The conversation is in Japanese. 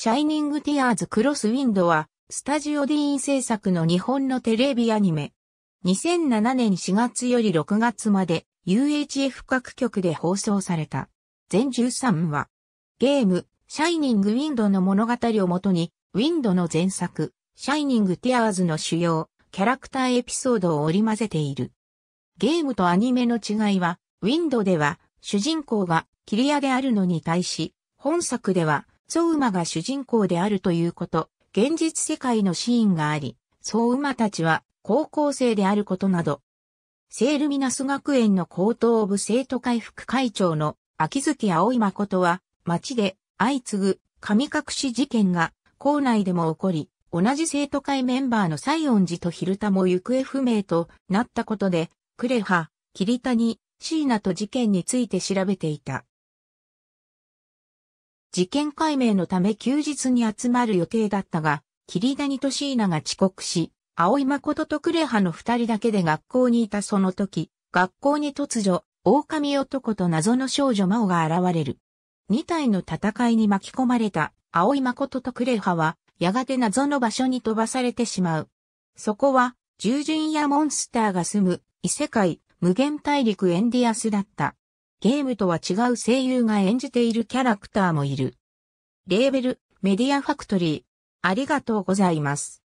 シャイニング・ティアーズ・クロス・ウィンドは、スタジオディーン制作の日本のテレビアニメ。2007年4月より6月まで UHF 各局で放送された。全13話。ゲーム、シャイニング・ウィンドの物語をもとに、ウィンドの前作、シャイニング・ティアーズの主要、キャラクターエピソードを織り混ぜている。ゲームとアニメの違いは、ウィンドでは、主人公がキリアであるのに対し、本作では、ソウマが主人公であるということ、現実世界のシーンがあり、ソウマたちは高校生であることなど、セールミナス学園の高等部生徒会副会長の秋月葵誠は、町で相次ぐ神隠し事件が校内でも起こり、同じ生徒会メンバーの西園寺と昼田も行方不明となったことで、クレハ、キリタニ、シーナと事件について調べていた。事件解明のため休日に集まる予定だったが、桐谷と椎名が遅刻し、青誠と呉羽の二人だけで学校にいたその時、学校に突如、狼男と謎の少女真央が現れる。二体の戦いに巻き込まれた青誠と呉羽は、やがて謎の場所に飛ばされてしまう。そこは、獣人やモンスターが住む異世界、無限大陸エンディアスだった。ゲームとは違う声優が演じているキャラクターもいる。レーベル、メディアファクトリー。ありがとうございます。